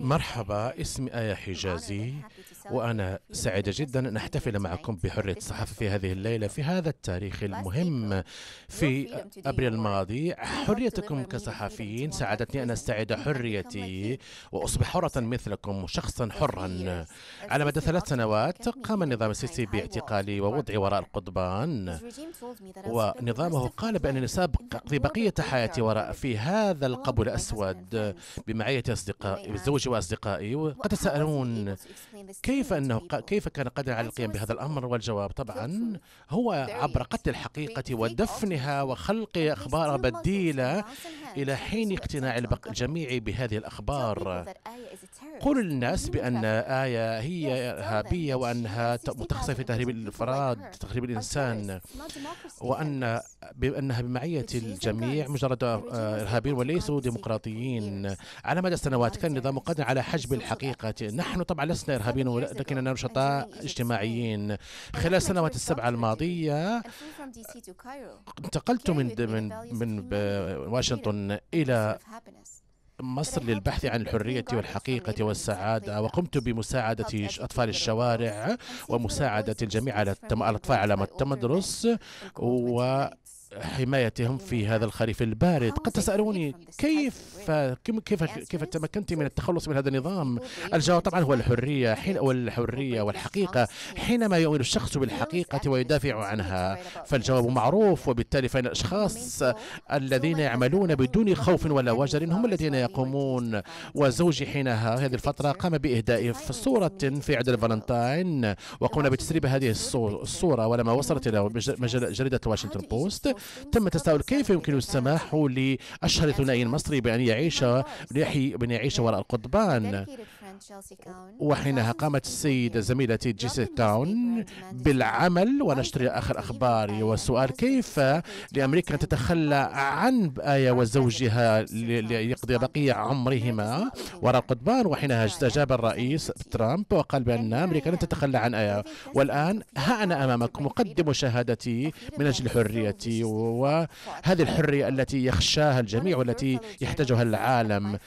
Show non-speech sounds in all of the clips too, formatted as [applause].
مرحبا اسمي آية حجازي وأنا سعيدة جدا أن أحتفل معكم بحرية الصحافة في هذه الليلة في هذا التاريخ المهم في أيوة، أبريل الماضي حريتكم كصحفيين ساعدتني أن أستعيد حريتي وأصبح حرة مثلكم شخصا حرا على مدى ثلاث سنوات قام النظام السيسي أيوة، باعتقالي ووضعي وراء القضبان ونظامه قال بأنني سأقضي بقية حياتي وراء في هذا القبو الأسود بمعية أصدقائي زوجي وأصدقائي وقد تسألون كيف انه كيف كان قادر على القيام بهذا الامر والجواب طبعا هو عبر قتل الحقيقه ودفنها وخلق اخبار بديله الى حين اقتناع الجميع بهذه الاخبار قول للناس بان ايه هي ارهابيه وانها متخصصه في تهريب الافراد تهريب الانسان وان بأنها بمعية الجميع مجرد آه، إرهابيين وليسوا ديمقراطيين [laughs] على مدى السنوات كان النظام قادر على حجب الحقيقة نحن طبعا لسنا إرهابيين ولكننا نشطاء اجتماعيين خلال السنوات السبعة الماضية انتقلت من من من واشنطن إلى مصر للبحث عن الحرية والحقيقة والسعادة وقمت بمساعدة أطفال الشوارع ومساعدة الجميع على الأطفال على التمدرس و حمايتهم في هذا الخريف البارد قد تسألوني كيف كيف كيف تمكنت من التخلص من هذا النظام الجواب طبعا هو الحرية حين والحرية والحقيقة حينما يؤمن الشخص بالحقيقة ويدافع عنها فالجواب معروف وبالتالي فإن الأشخاص الذين يعملون بدون خوف ولا وجر هم الذين يقومون وزوجي حينها هذه الفترة قام بإهداء صورة في عيد الفالنتاين وقمنا بتسريب هذه الصورة ولما وصلت إلى جريدة واشنطن بوست تم تساؤل كيف يمكن السماح لأشهر ثنائي المصري بأن يعيش بأن يعيش وراء القضبان وحينها قامت السيدة زميلتي جيسي تاون بالعمل ونشر آخر أخباري والسؤال كيف لأمريكا أن تتخلى عن آية وزوجها ليقضي بقية عمرهما وراء القضبان وحينها استجاب الرئيس ترامب وقال بأن أمريكا لن تتخلى عن آية والآن ها أنا أمامكم أقدم شهادتي من أجل حريتي وهذه الحرية التي يخشاها الجميع والتي يحتاجها العالم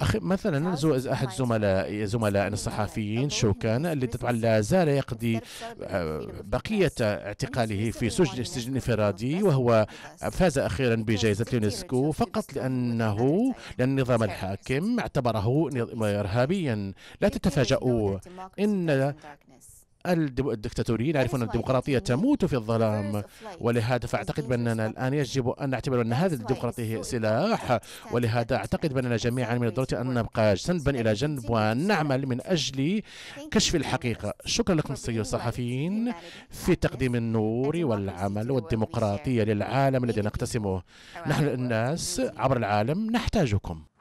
أخي مثلا أحد زملائي زملائنا الصحفيين شوكان اللي طبعا لا زال يقضي آه، بقية اعتقاله في سجن السجن انفرادي وهو فاز أخيرا بجائزة اليونسكو فقط لأنه لأن النظام الحاكم اعتبره إرهابيا لا تتفاجؤوا إن الدكتاتوريين يعرفون الديمقراطية تموت في الظلام ولهذا فأعتقد بأننا الآن يجب أن نعتبر أن هذه الديمقراطية هي سلاح ولهذا أعتقد بأننا جميعا من الضرورة أن نبقى جنبا إلى جنب ونعمل من أجل كشف الحقيقة شكرا لكم السيد الصحفيين في تقديم النور والعمل والديمقراطية للعالم الذي نقتسمه نحن الناس عبر العالم نحتاجكم